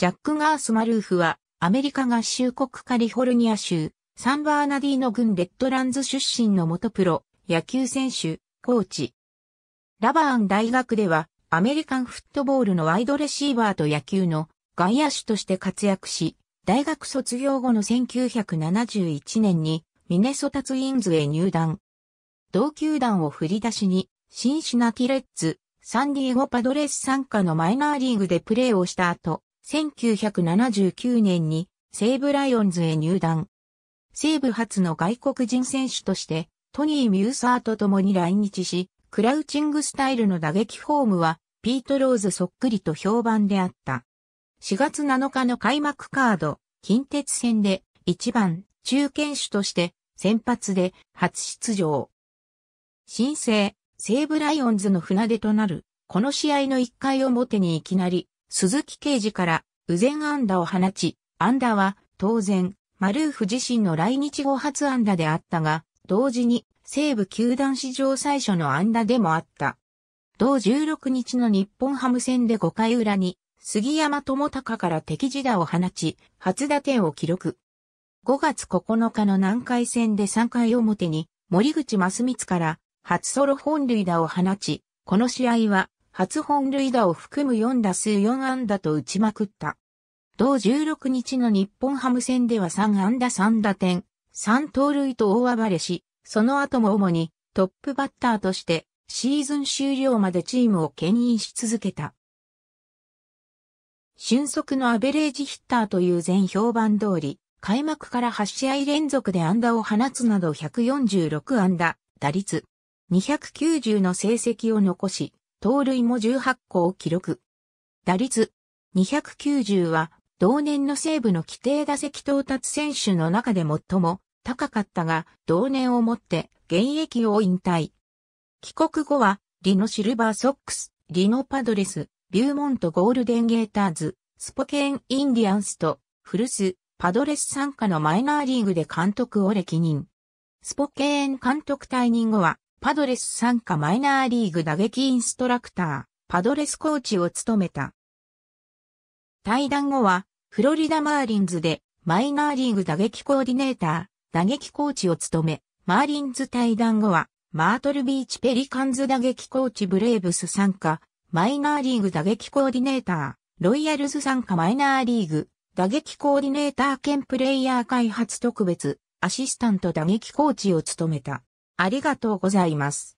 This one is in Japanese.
ジャック・ガース・マルーフは、アメリカ合衆国カリフォルニア州、サンバーナディーノ郡レッドランズ出身の元プロ、野球選手、コーチ。ラバーン大学では、アメリカンフットボールのワイドレシーバーと野球の外野手として活躍し、大学卒業後の1971年にミネソタツインズへ入団。同球団を振り出しに、シンシナティレッツ、サンディエゴパドレス参加のマイナーリーグでプレーをした後、1979年に西武ライオンズへ入団。西武初の外国人選手として、トニー・ミューサーと共に来日し、クラウチングスタイルの打撃フォームは、ピート・ローズそっくりと評判であった。4月7日の開幕カード、近鉄戦で1番中堅手として先発で初出場。新生、西武ライオンズの船出となる、この試合の1回表にいきなり鈴木刑事から右前安打を放ち、安打は当然、マルーフ自身の来日後初安打であったが、同時に西部球団史上最初の安打でもあった。同16日の日本ハム戦で5回裏に、杉山智隆から敵地打を放ち、初打点を記録。5月9日の南海戦で3回表に、森口正光から初ソロ本塁打を放ち、この試合は初本塁打を含む4打数4安打と打ちまくった。同16日の日本ハム戦では3安打3打点、3盗塁と大暴れし、その後も主にトップバッターとしてシーズン終了までチームを牽引し続けた。俊足のアベレージヒッターという全評判通り、開幕から8試合連続で安打を放つなど146安打、打率290の成績を残し、盗塁も18個を記録。打率290は同年の西部の規定打席到達選手の中で最も高かったが同年をもって現役を引退。帰国後はリノシルバーソックス、リノパドレス、ビューモントゴールデンゲーターズ、スポケーンインディアンスとフルス、パドレス参加のマイナーリーグで監督を歴任。スポケーン監督退任後はパドレス参加マイナーリーグ打撃インストラクター、パドレスコーチを務めた。対談後は、フロリダマーリンズで、マイナーリーグ打撃コーディネーター、打撃コーチを務め、マーリンズ対談後は、マートルビーチペリカンズ打撃コーチブレーブス参加、マイナーリーグ打撃コーディネーター、ロイヤルズ参加マイナーリーグ、打撃コーディネーター兼プレイヤー開発特別、アシスタント打撃コーチを務めた。ありがとうございます。